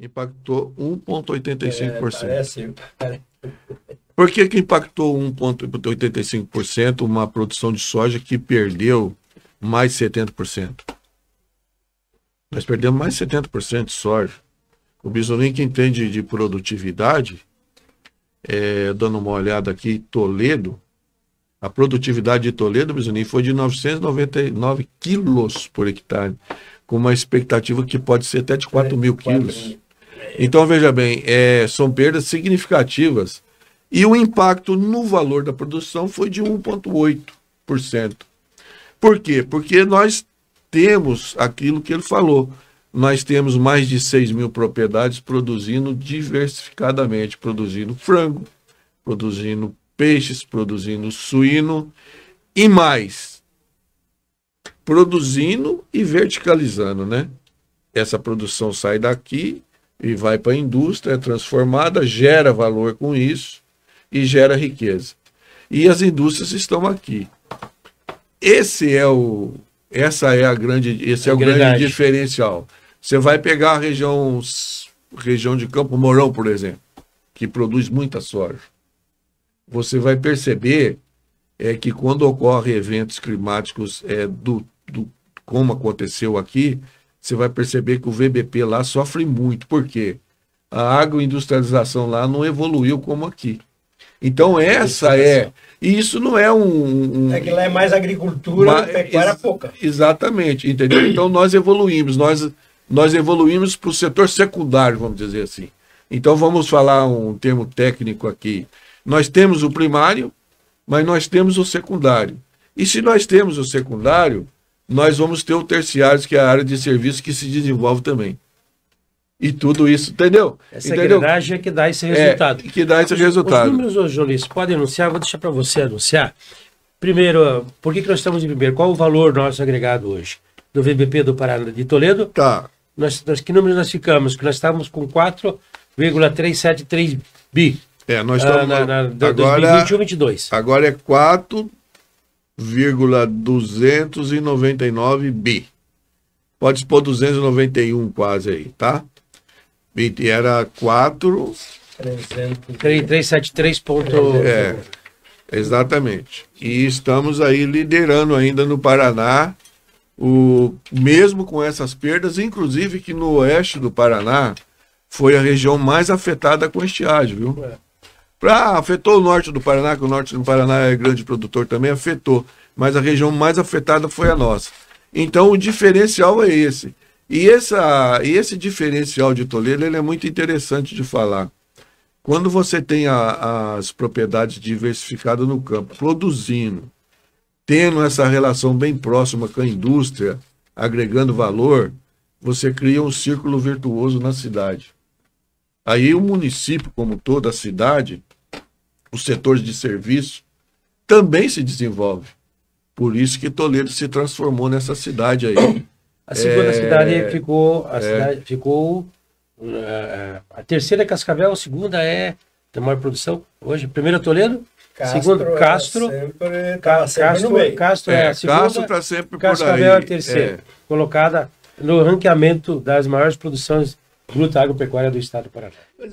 impactou 1,85%. É, parece, Por que, que impactou 1,85% uma produção de soja que perdeu mais 70%? Nós perdemos mais 70% de soja. O Bisolim que entende de produtividade, é, dando uma olhada aqui, Toledo, a produtividade de Toledo, Bisolim, foi de 999 quilos por hectare, com uma expectativa que pode ser até de 4 mil quilos. Então, veja bem, é, são perdas significativas. E o impacto no valor da produção foi de 1,8%. Por quê? Porque nós temos aquilo que ele falou. Nós temos mais de 6 mil propriedades produzindo diversificadamente, produzindo frango, produzindo peixes, produzindo suíno e mais. Produzindo e verticalizando, né? Essa produção sai daqui e vai para a indústria, é transformada, gera valor com isso e gera riqueza. E as indústrias estão aqui. Esse é o essa é a grande esse é, é o grande diferencial. Você vai pegar a região região de Campo Mourão, por exemplo, que produz muita soja. Você vai perceber é que quando ocorrem eventos climáticos é, do, do como aconteceu aqui, você vai perceber que o VBP lá sofre muito. porque A agroindustrialização lá não evoluiu como aqui. Então é essa é. E isso não é um. um é que lá é mais agricultura, uma, pecuária ex pouca. Exatamente, entendeu? Então nós evoluímos, nós, nós evoluímos para o setor secundário, vamos dizer assim. Então vamos falar um termo técnico aqui. Nós temos o primário, mas nós temos o secundário. E se nós temos o secundário, nós vamos ter o terciário, que é a área de serviço que se desenvolve também. E tudo isso, entendeu? Essa é entendeu? é que dá esse é, resultado. É, que dá esse os, resultado. Os números, ô, João Luiz, pode anunciar, vou deixar para você anunciar. Primeiro, por que, que nós estamos em primeiro? Qual o valor nosso agregado hoje? Do VBP do Paraná de Toledo? Tá. Nós, nós, que números nós ficamos? Que nós estávamos com 4,373 bi. É, nós estamos ah, na, na, agora, 2021, 2022. Agora é 4 299,299 bi. Pode expor 291 quase aí, tá? E era 4... 373 ponto... É, exatamente. E estamos aí liderando ainda no Paraná, o, mesmo com essas perdas, inclusive que no oeste do Paraná foi a região mais afetada com estiagem, viu? É pra afetou o norte do Paraná, que o norte do Paraná é grande produtor também, afetou. Mas a região mais afetada foi a nossa. Então o diferencial é esse. E, essa, e esse diferencial de Toledo ele é muito interessante de falar. Quando você tem a, as propriedades diversificadas no campo, produzindo, tendo essa relação bem próxima com a indústria, agregando valor, você cria um círculo virtuoso na cidade. Aí o município, como toda a cidade, os setores de serviço, também se desenvolve. Por isso que Toledo se transformou nessa cidade aí. A segunda é, cidade ficou. A é, cidade ficou. Uh, a terceira é Cascavel, a segunda é a maior produção. Hoje, primeiro Toledo, Castro segundo é Castro. É sempre, tá Castro, Castro é, a segunda. Castro está sempre Cascavel é a terceira. Colocada no ranqueamento das maiores produções bruta agropecuária do estado do Paraná.